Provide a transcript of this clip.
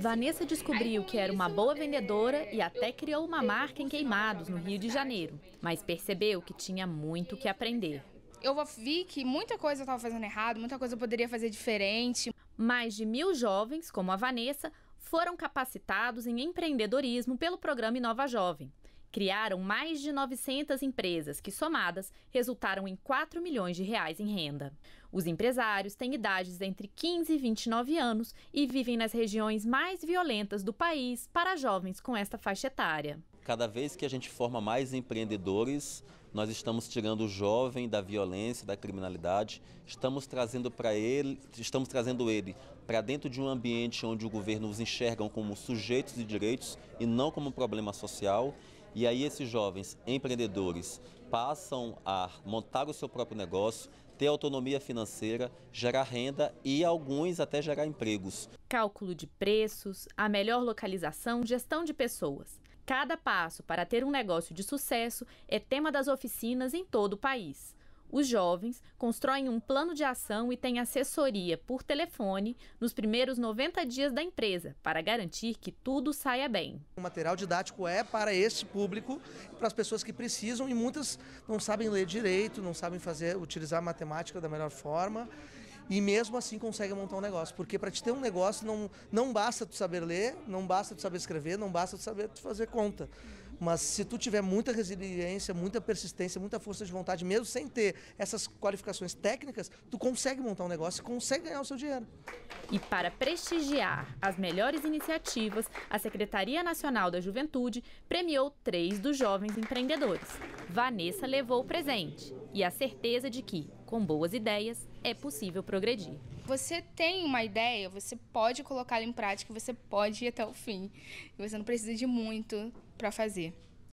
Vanessa descobriu que era uma boa vendedora e até criou uma marca em Queimados, no Rio de Janeiro, mas percebeu que tinha muito que aprender. Eu vi que muita coisa eu estava fazendo errado, muita coisa eu poderia fazer diferente. Mais de mil jovens, como a Vanessa, foram capacitados em empreendedorismo pelo programa Inova Jovem criaram mais de 900 empresas que, somadas, resultaram em 4 milhões de reais em renda. Os empresários têm idades entre 15 e 29 anos e vivem nas regiões mais violentas do país para jovens com esta faixa etária. Cada vez que a gente forma mais empreendedores, nós estamos tirando o jovem da violência, da criminalidade, estamos trazendo para ele, estamos trazendo ele para dentro de um ambiente onde o governo os enxerga como sujeitos de direitos e não como um problema social e aí esses jovens empreendedores passam a montar o seu próprio negócio, ter autonomia financeira, gerar renda e alguns até gerar empregos. Cálculo de preços, a melhor localização, gestão de pessoas. Cada passo para ter um negócio de sucesso é tema das oficinas em todo o país. Os jovens constroem um plano de ação e têm assessoria por telefone nos primeiros 90 dias da empresa para garantir que tudo saia bem. O material didático é para esse público, para as pessoas que precisam e muitas não sabem ler direito, não sabem fazer utilizar a matemática da melhor forma e mesmo assim consegue montar um negócio. Porque para te ter um negócio não, não basta tu saber ler, não basta tu saber escrever, não basta tu saber tu fazer conta. Mas se tu tiver muita resiliência, muita persistência, muita força de vontade, mesmo sem ter essas qualificações técnicas, tu consegue montar um negócio e consegue ganhar o seu dinheiro. E para prestigiar as melhores iniciativas, a Secretaria Nacional da Juventude premiou três dos jovens empreendedores. Vanessa levou o presente e a certeza de que com boas ideias, é possível progredir. Você tem uma ideia, você pode colocá-la em prática, você pode ir até o fim. Você não precisa de muito para fazer.